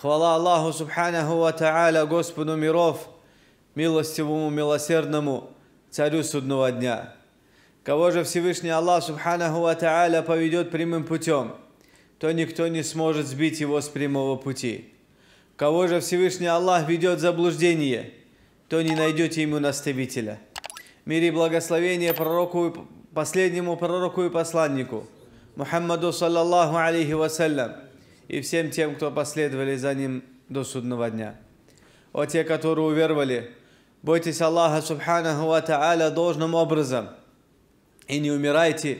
Хвала Аллаху Субханаху Ва Та'аля, Господу миров, милостивому, милосердному, Царю Судного Дня. Кого же Всевышний Аллах Субханаху Ва Та'аля поведет прямым путем, то никто не сможет сбить его с прямого пути. Кого же Всевышний Аллах ведет в заблуждение, то не найдете ему наставителя. Мир и благословение пророку, последнему пророку и посланнику, Мухаммаду саллаллаху алейхи вассалям, и всем тем, кто последовали за ним до судного дня. О те, которые уверовали, бойтесь Аллаха Субханаху Ва Та'аля должным образом и не умирайте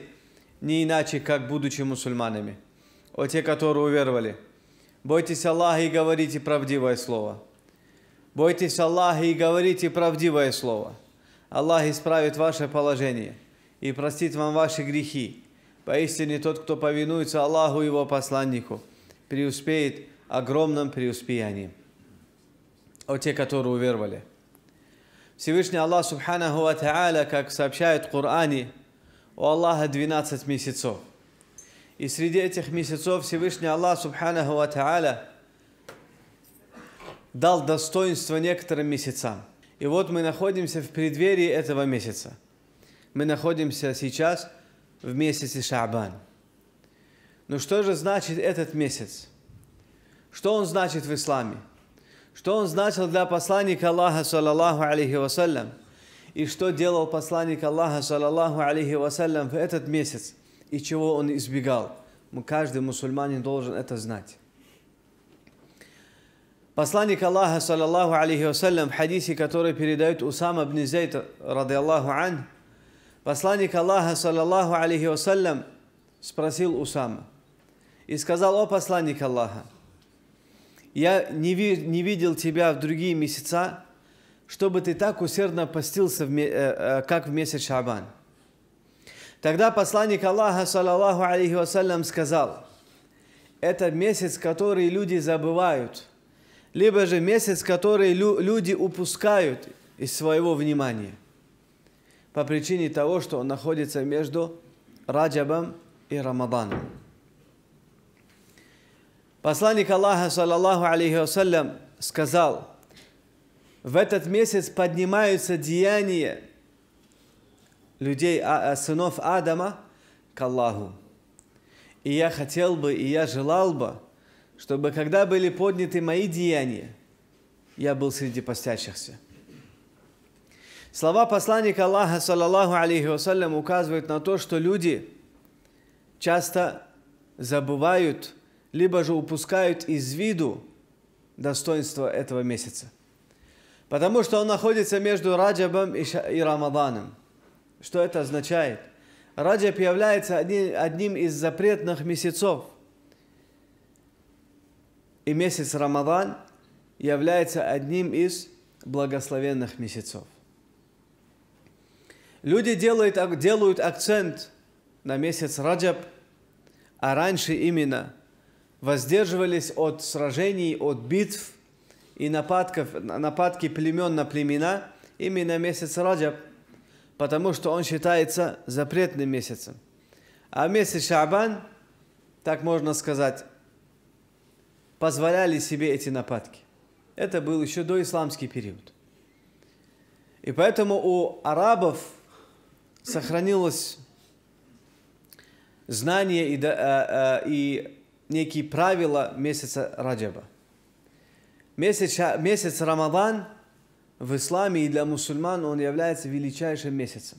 не иначе, как будучи мусульманами. О те, которые уверовали, бойтесь Аллаха и говорите правдивое слово. Бойтесь Аллаха и говорите правдивое слово. Аллах исправит ваше положение и простит вам ваши грехи. Поистине тот, кто повинуется Аллаху и его посланнику – преуспеет огромном преуспеянии. О те, которые уверовали. Всевышний Аллах Субханаху Ва Та'аля, как сообщает в Коране, у Аллаха 12 месяцев. И среди этих месяцев Всевышний Аллах Субханаху Ва Та'аля дал достоинство некоторым месяцам. И вот мы находимся в преддверии этого месяца. Мы находимся сейчас в месяце Шабан. Но что же значит этот месяц? Что он значит в исламе? Что он значил для посланника Аллаха, саллаллаху алейхи вассалям? И что делал посланник Аллаха, саллаллаху алейхи вассалям, в этот месяц? И чего он избегал? Каждый мусульманин должен это знать. Посланник Аллаха, саллаллаху алейхи вассалям, в хадисе, который передает Усама бн Зейд, ради Аллаху ан, посланник Аллаха, саллаллаху алейхи вассалям, спросил Усама – и сказал, «О посланник Аллаха, я не, ви не видел тебя в другие месяца, чтобы ты так усердно постился, в э, э, как в месяц Шабан». Тогда посланник Аллаха, саллаллаху алейхи вассалям, сказал, «Это месяц, который люди забывают, либо же месяц, который лю люди упускают из своего внимания» по причине того, что он находится между Раджабом и Рамаданом. Посланник Аллаха, саллаллаху алейхи вассалям, сказал, в этот месяц поднимаются деяния людей, а, а, сынов Адама к Аллаху. И я хотел бы, и я желал бы, чтобы когда были подняты мои деяния, я был среди постящихся. Слова посланника Аллаха, саллаллаху алейхи вассалям, указывают на то, что люди часто забывают – либо же упускают из виду достоинство этого месяца. Потому что он находится между Раджабом и Рамаданом. Что это означает? Раджаб является одним из запретных месяцев. И месяц Рамадан является одним из благословенных месяцев. Люди делают, делают акцент на месяц Раджаб, а раньше именно воздерживались от сражений, от битв и нападков, нападки племен на племена именно месяц Раджаб, потому что он считается запретным месяцем. А месяц Шабан, так можно сказать, позволяли себе эти нападки. Это был еще доисламский период. И поэтому у арабов сохранилось знание и, э, э, и некие правила месяца Раджаба. Месяц, месяц Рамадан в исламе и для мусульман он является величайшим месяцем,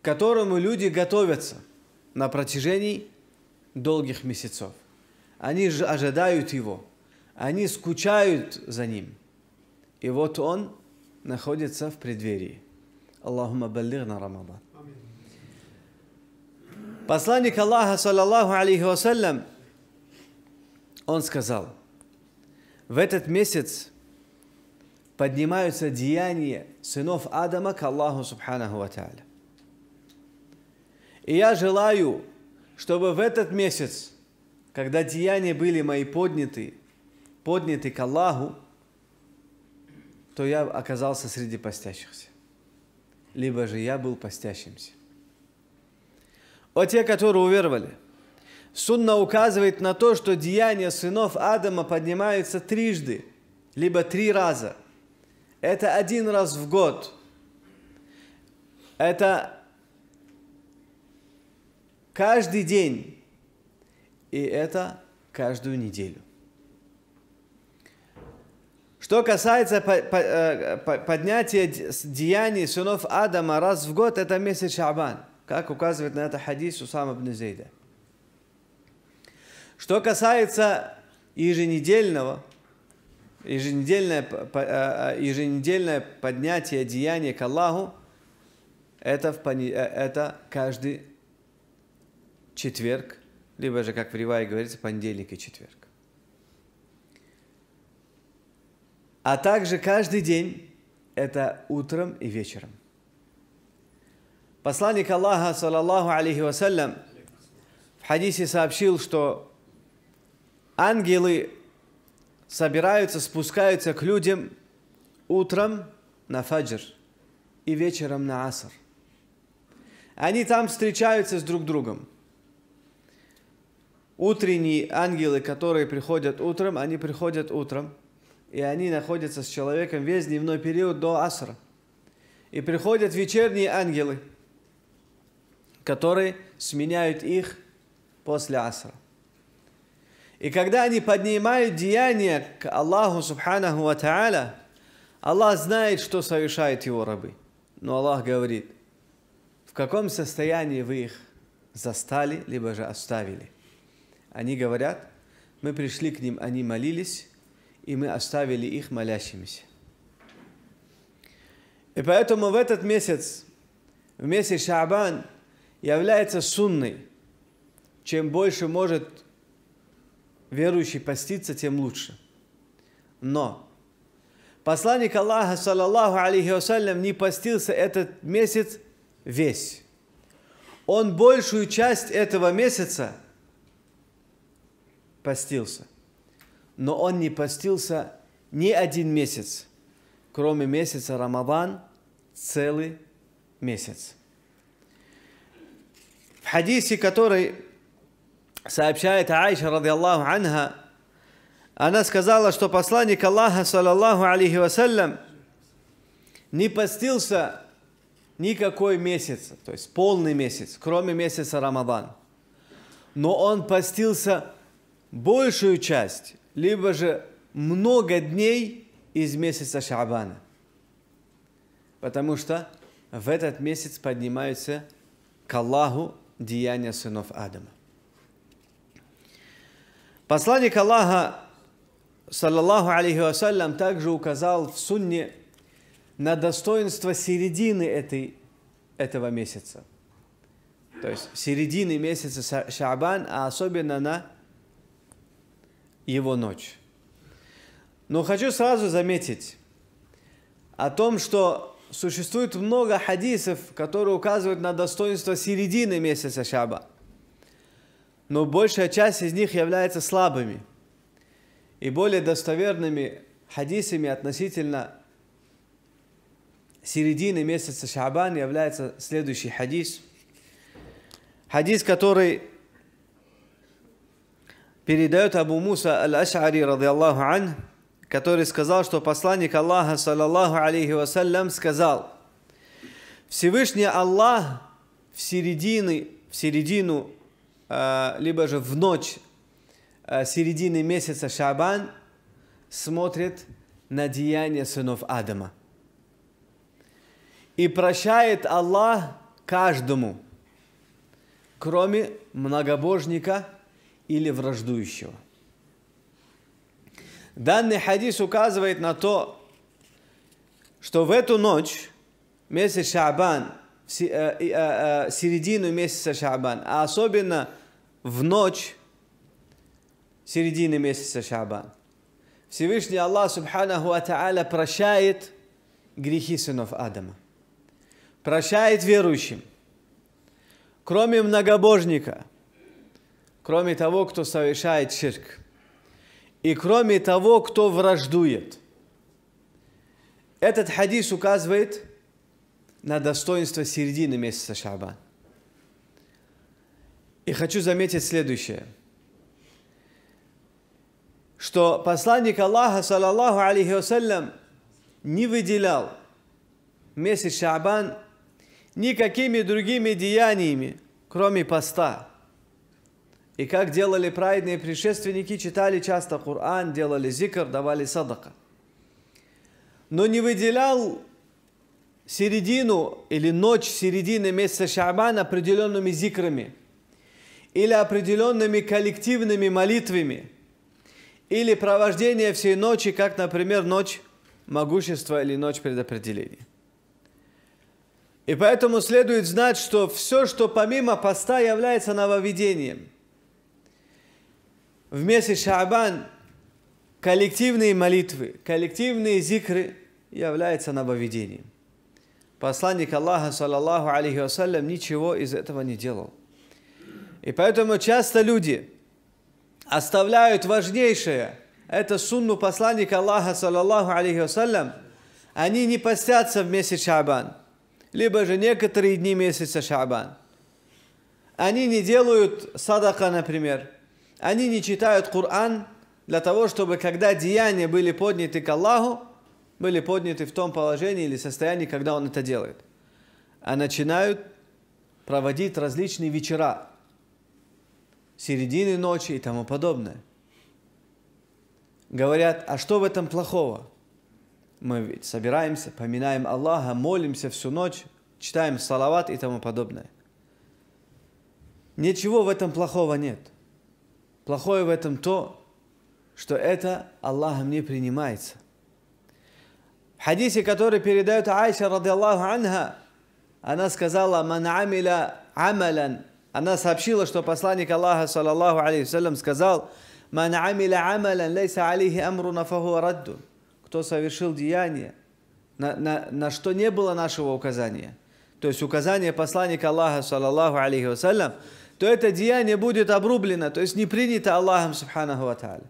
к которому люди готовятся на протяжении долгих месяцев. Они же ожидают его, они скучают за ним. И вот он находится в преддверии. Аллахума баллирна Рамадан. Посланник Аллаха, саллаллаху алейхи вассалям, он сказал, в этот месяц поднимаются деяния сынов Адама к Аллаху Субханаху Ва И я желаю, чтобы в этот месяц, когда деяния были мои подняты, подняты к Аллаху, то я оказался среди постящихся. Либо же я был постящимся. О те, которые уверовали – Сунна указывает на то, что деяния сынов Адама поднимаются трижды, либо три раза. Это один раз в год. Это каждый день. И это каждую неделю. Что касается э, поднятия деяний сынов Адама раз в год, это месяц Шабан, как указывает на это хадис Усама ибн Зейда. Что касается еженедельного, еженедельное, э, э, еженедельное поднятие деяния к Аллаху, это, в, э, это каждый четверг, либо же, как в Ривае говорится, понедельник и четверг. А также каждый день – это утром и вечером. Посланник Аллаха, саллаллаху алейхи вассалям, в хадисе сообщил, что Ангелы собираются, спускаются к людям утром на фаджр и вечером на аср. Они там встречаются с друг другом. Утренние ангелы, которые приходят утром, они приходят утром, и они находятся с человеком весь дневной период до асра. И приходят вечерние ангелы, которые сменяют их после асра. И когда они поднимают деяния к Аллаху Субханаху Ва Та'аля, Аллах знает, что совершают его рабы. Но Аллах говорит, в каком состоянии вы их застали, либо же оставили. Они говорят, мы пришли к ним, они молились, и мы оставили их молящимися. И поэтому в этот месяц, в месяц Шабан, является сунной. Чем больше может верующий постится, тем лучше. Но посланник Аллаха, саллаллаху алейхи вассалям, не постился этот месяц весь. Он большую часть этого месяца постился. Но он не постился ни один месяц, кроме месяца Рамадан, целый месяц. В хадисе, который сообщает Аиша, рadi Аллаху анха, она сказала, что посланник Аллаха, саллаллаху алейхи вассалям, не постился никакой месяц, то есть полный месяц, кроме месяца Рамадан. Но он постился большую часть, либо же много дней из месяца Шабана. Потому что в этот месяц поднимаются к Аллаху деяния сынов Адама. Посланник Аллаха, саллаллаху алейхи вассалям, также указал в сунне на достоинство середины этой, этого месяца. То есть середины месяца Шабан, а особенно на его ночь. Но хочу сразу заметить о том, что существует много хадисов, которые указывают на достоинство середины месяца Шаба но большая часть из них является слабыми. И более достоверными хадисами относительно середины месяца Шабан является следующий хадис. Хадис, который передает Абу Муса Аль-Аш'ари, радиаллаху ан, который сказал, что посланник Аллаха, саллаллаху алейхи вассалям, сказал, Всевышний Аллах в середину, в середину Э, либо же в ночь э, середины месяца Шабан смотрит на деяния сынов Адама. И прощает Аллах каждому, кроме многобожника или враждующего. Данный хадис указывает на то, что в эту ночь, месяц Шабан, э, середину месяца Шабан, а особенно в ночь середины месяца Шабан. Всевышний Аллах Субханаху Ата'аля прощает грехи сынов Адама. Прощает верующим, кроме многобожника, кроме того, кто совершает ширк, и кроме того, кто враждует. Этот хадис указывает на достоинство середины месяца Шабан. И хочу заметить следующее, что посланник Аллаха, саллаллаху алейхи вассалям, не выделял месяц Шабан никакими другими деяниями, кроме поста. И как делали праведные предшественники, читали часто Коран, делали зикр, давали садака. Но не выделял середину или ночь середины месяца Шабан определенными зикрами – или определенными коллективными молитвами, или провождение всей ночи, как, например, ночь могущества или ночь предопределения. И поэтому следует знать, что все, что помимо поста является нововведением. В месяц Шабан коллективные молитвы, коллективные зикры являются нововведением. Посланник Аллаха, саллаллаху алейхи вассалям, ничего из этого не делал. И поэтому часто люди оставляют важнейшее, это сунну посланника Аллаха, саллаллаху алейхи вассалям, они не постятся в месяц Шабан, либо же некоторые дни месяца Шабан. Они не делают садака, например. Они не читают Коран для того, чтобы когда деяния были подняты к Аллаху, были подняты в том положении или состоянии, когда он это делает. А начинают проводить различные вечера, середины ночи и тому подобное. Говорят, а что в этом плохого? Мы ведь собираемся, поминаем Аллаха, молимся всю ночь, читаем салават и тому подобное. Ничего в этом плохого нет. Плохое в этом то, что это Аллахом не принимается. В хадисе, который передает Айша, ради Аллаху анха, она сказала, «Ман амиля амалян она сообщила, что посланник Аллаха, саллаллаху алейхи сказал, «Ман амиля амалян лейса алейхи амруна фаху радду». Кто совершил деяние, на, на, на что не было нашего указания, то есть указание посланника Аллаха, саллаллаху алейхи вассалям, то это деяние будет обрублено, то есть не принято Аллахом, субханаху ва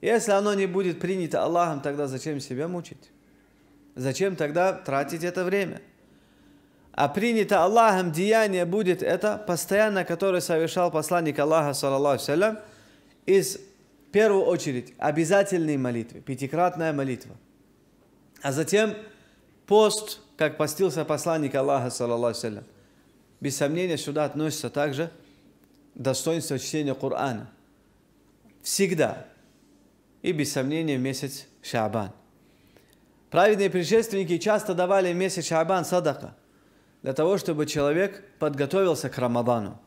Если оно не будет принято Аллахом, тогда зачем себя мучить? Зачем тогда тратить это время? а принято Аллахом деяние будет это постоянно, которое совершал посланник Аллаха, саллаллаху салям, из, в первую очередь, обязательной молитвы, пятикратная молитва. А затем пост, как постился посланник Аллаха, саллаллаху салям. Без сомнения, сюда относится также достоинство чтения Корана. Всегда. И без сомнения месяц Шабан. Праведные предшественники часто давали месяц Шабан садака – для того, чтобы человек подготовился к Рамадану.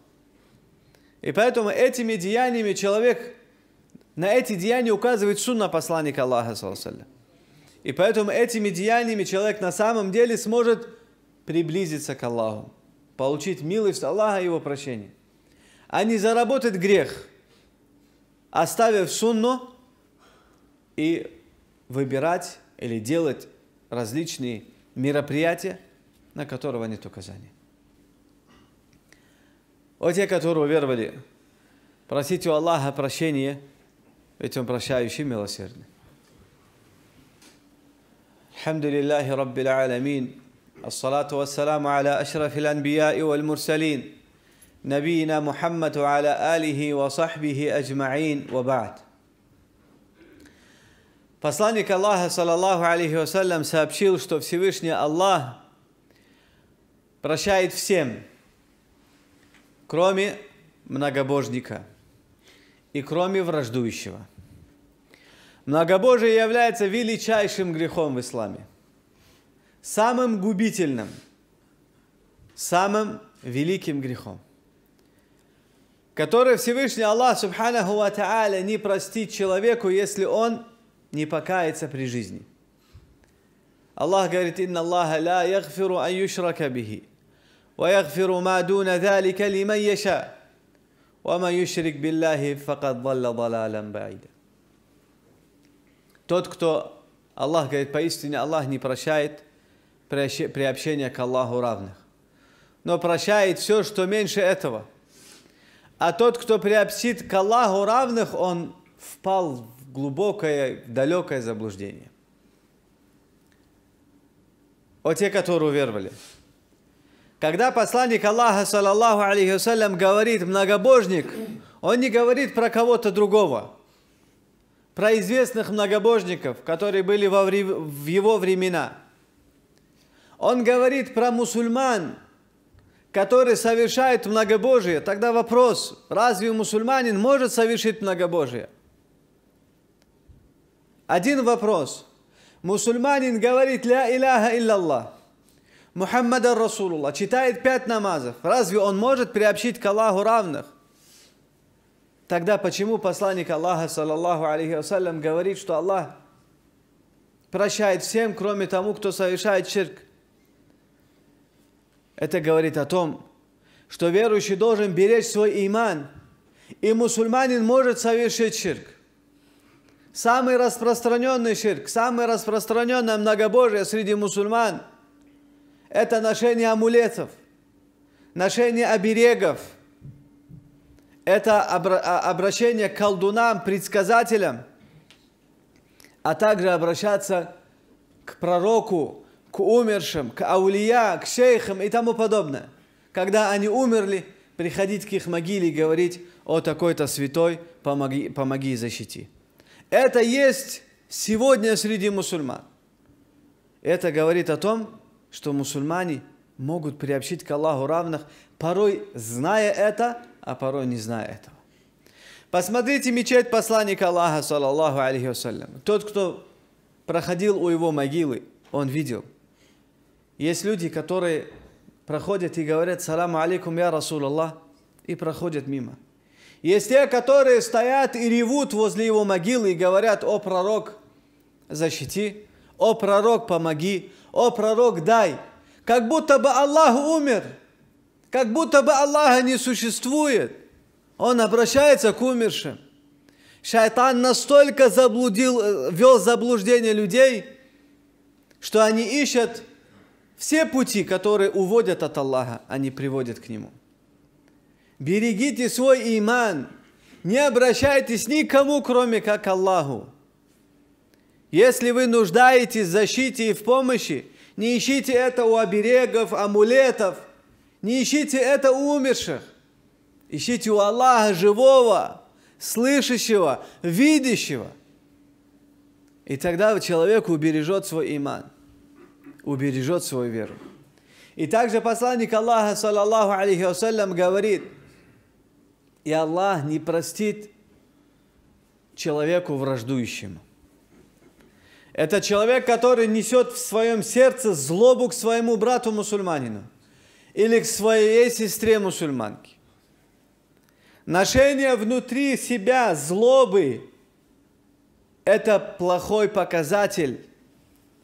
И поэтому этими деяниями человек, на эти деяния указывает сунна посланника Аллаха, саллиллах. И поэтому этими деяниями человек на самом деле сможет приблизиться к Аллаху, получить милость Аллаха и его прощение, а не заработать грех, оставив сунну и выбирать или делать различные мероприятия, на которого нет указания. О те, которые уверовали, просите у Аллаха прощения, ведь Он прощающий милосердный. الحمد لله رب العالمين الصلاة والسلام على أشرف الأنبياء والمرسلين نبينا محمد وعلى آله وصحبه أجمعين وبعد Посланник Аллаха, саллаллаху алейхи вассалям, сообщил, что Всевышний Аллах прощает всем, кроме многобожника и кроме враждующего. Многобожие является величайшим грехом в исламе, самым губительным, самым великим грехом, который Всевышний Аллах, субханаху ва та'аля, не простит человеку, если он не покается при жизни. Аллах говорит, «Инна Аллаха ла ягфиру ан юшрака бихи». ويغفر ما دون ذلك لمن يشاء ومن يشرك بالله فقد ضل ضلالا بعيدا Тот, кто, Аллах говорит, поистине Аллах не прощает приобщения к Аллаху равных, но прощает все, что меньше этого. А тот, кто приобщит к Аллаху равных, он впал в глубокое, далекое заблуждение. О те, которые уверовали. Когда посланник Аллаха, саллаллаху алейхи говорит «многобожник», он не говорит про кого-то другого, про известных многобожников, которые были во, в его времена. Он говорит про мусульман, которые совершают многобожие. Тогда вопрос, разве мусульманин может совершить многобожие? Один вопрос. Мусульманин говорит «Ля иляха Аллах. Мухаммада Расулулла читает пять намазов, разве он может приобщить к Аллаху равных? Тогда почему посланник Аллаха, саллаллаху алейхи вассалям, говорит, что Аллах прощает всем, кроме тому, кто совершает ширк? Это говорит о том, что верующий должен беречь свой иман, и мусульманин может совершить ширк. Самый распространенный ширк, самое распространенное многобожие среди мусульман – это ношение амулетов, ношение оберегов, это а, обращение к колдунам, предсказателям, а также обращаться к пророку, к умершим, к аулия, к шейхам и тому подобное. Когда они умерли, приходить к их могиле и говорить, о такой-то святой, помоги, помоги и защити. Это есть сегодня среди мусульман. Это говорит о том, что мусульмане могут приобщить к Аллаху равных, порой зная это, а порой не зная этого. Посмотрите мечеть посланника Аллаха, саллаллаху алейхи вассалям. Тот, кто проходил у его могилы, он видел. Есть люди, которые проходят и говорят «Саламу алейкум, я Расул Аллах» и проходят мимо. Есть те, которые стоят и ревут возле его могилы и говорят «О пророк, защити! О пророк, помоги! о пророк, дай, как будто бы Аллах умер, как будто бы Аллаха не существует. Он обращается к умершим. Шайтан настолько заблудил, э, вел заблуждение людей, что они ищут все пути, которые уводят от Аллаха, они а приводят к Нему. Берегите свой иман, не обращайтесь никому, кроме как Аллаху. Если вы нуждаетесь в защите и в помощи – не ищите это у оберегов, амулетов. Не ищите это у умерших. Ищите у Аллаха живого, слышащего, видящего. И тогда человек убережет свой иман, убережет свою веру. И также посланник Аллаха, саллаллаху алейхи вассалям, говорит, и Аллах не простит человеку враждующему. Это человек, который несет в своем сердце злобу к своему брату мусульманину или к своей сестре мусульманке. Ношение внутри себя злобы – это плохой показатель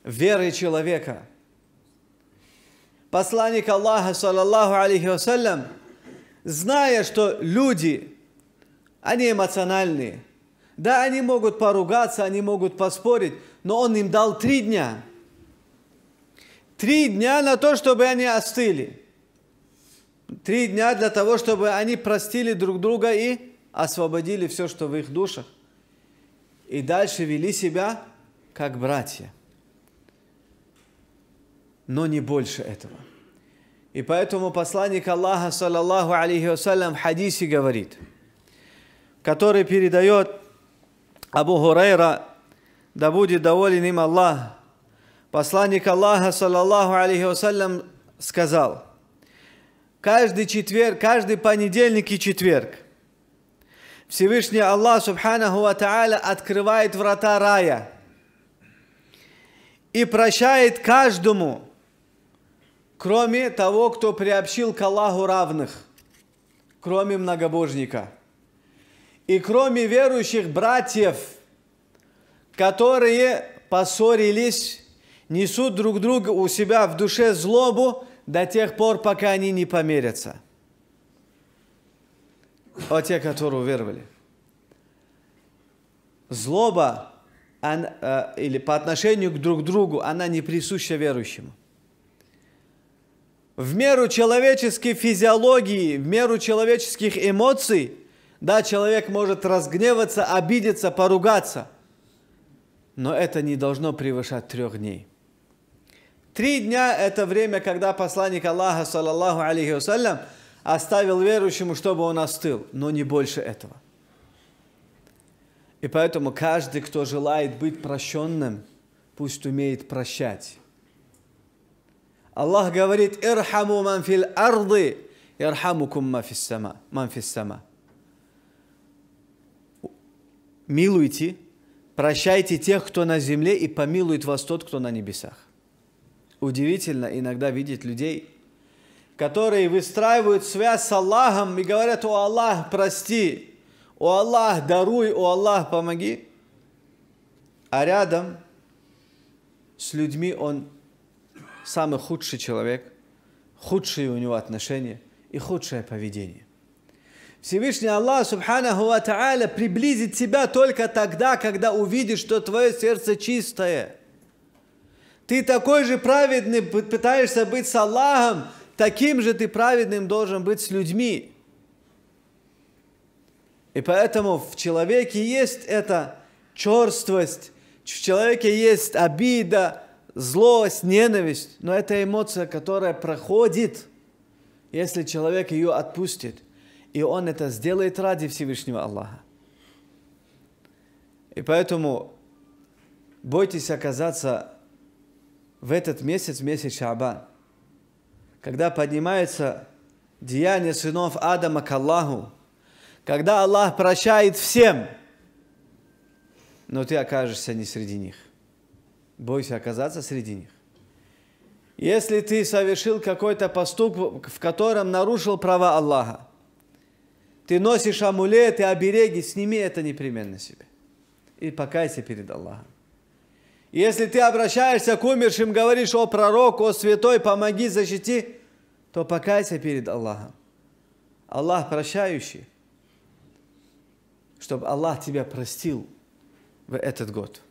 веры человека. Посланник Аллаха, саллаллаху алейхи вассалям, зная, что люди, они эмоциональные – да, они могут поругаться, они могут поспорить, но он им дал три дня. Три дня на то, чтобы они остыли. Три дня для того, чтобы они простили друг друга и освободили все, что в их душах. И дальше вели себя как братья. Но не больше этого. И поэтому посланник Аллаха, саллаллаху алейхи вассалям, в хадисе говорит, который передает Абу Хурейра, да будет доволен им Аллах, посланник Аллаха, саллаллаху алейхи вассалям, сказал, каждый четверг, каждый понедельник и четверг Всевышний Аллах, субханаху ва та'аля, открывает врата рая и прощает каждому, кроме того, кто приобщил к Аллаху равных, кроме многобожника – и кроме верующих братьев, которые поссорились, несут друг друга у себя в душе злобу до тех пор, пока они не помирятся. О те, которые уверовали. Злоба она, э, или по отношению к друг другу, она не присуща верующему. В меру человеческой физиологии, в меру человеческих эмоций – да, человек может разгневаться, обидеться, поругаться, но это не должно превышать трех дней. Три дня – это время, когда посланник Аллаха, саллаллаху алейхи вассалям, оставил верующему, чтобы он остыл, но не больше этого. И поэтому каждый, кто желает быть прощенным, пусть умеет прощать. Аллах говорит, «Ирхаму ман манфил арды, ирхаму ирхамукум манфиссама» милуйте, прощайте тех, кто на земле, и помилует вас тот, кто на небесах. Удивительно иногда видеть людей, которые выстраивают связь с Аллахом и говорят, «О Аллах, прости! О Аллах, даруй! О Аллах, помоги!» А рядом с людьми он самый худший человек, худшие у него отношения и худшее поведение. Всевышний Аллах, Субханаху Ва приблизит тебя только тогда, когда увидишь, что твое сердце чистое. Ты такой же праведный пытаешься быть с Аллахом, таким же ты праведным должен быть с людьми. И поэтому в человеке есть эта черствость, в человеке есть обида, злость, ненависть, но это эмоция, которая проходит, если человек ее отпустит – и он это сделает ради Всевышнего Аллаха. И поэтому бойтесь оказаться в этот месяц, месяц Шабан, когда поднимается деяние сынов Адама к Аллаху, когда Аллах прощает всем, но ты окажешься не среди них. Бойся оказаться среди них. Если ты совершил какой-то поступок, в котором нарушил права Аллаха, ты носишь амулеты, обереги, сними это непременно себе. И покайся перед Аллахом. Если ты обращаешься к умершим, говоришь, о пророк, о святой, помоги, защити, то покайся перед Аллахом. Аллах прощающий, чтобы Аллах тебя простил в этот год.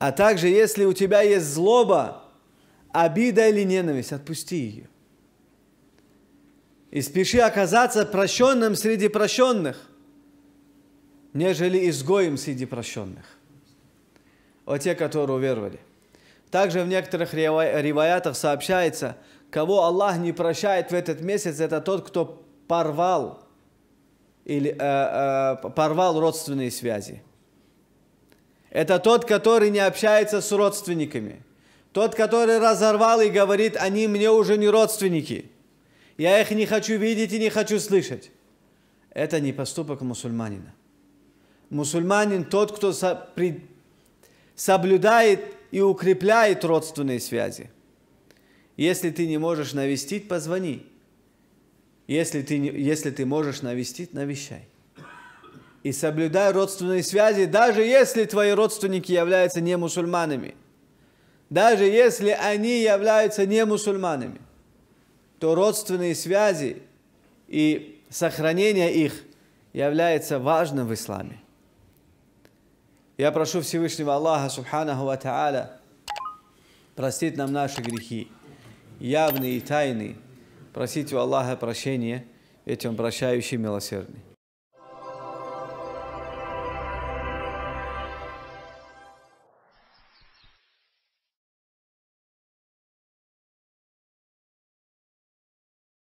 А также, если у тебя есть злоба, обида или ненависть, отпусти ее. И спеши оказаться прощенным среди прощенных, нежели изгоем среди прощенных. Вот те, которые уверовали. Также в некоторых реваятах сообщается, кого Аллах не прощает в этот месяц, это тот, кто порвал или э, э, порвал родственные связи. Это тот, который не общается с родственниками. Тот, который разорвал и говорит, они мне уже не родственники я их не хочу видеть и не хочу слышать. Это не поступок мусульманина. Мусульманин тот, кто соблюдает и укрепляет родственные связи. Если ты не можешь навестить, позвони. Если ты, не, если ты можешь навестить, навещай. И соблюдай родственные связи, даже если твои родственники являются не мусульманами. Даже если они являются не мусульманами то родственные связи и сохранение их является важным в исламе. Я прошу Всевышнего Аллаха, Субханаху Ва Та'аля, простить нам наши грехи, явные и тайные. Просить у Аллаха прощения, ведь Он прощающий и милосердный.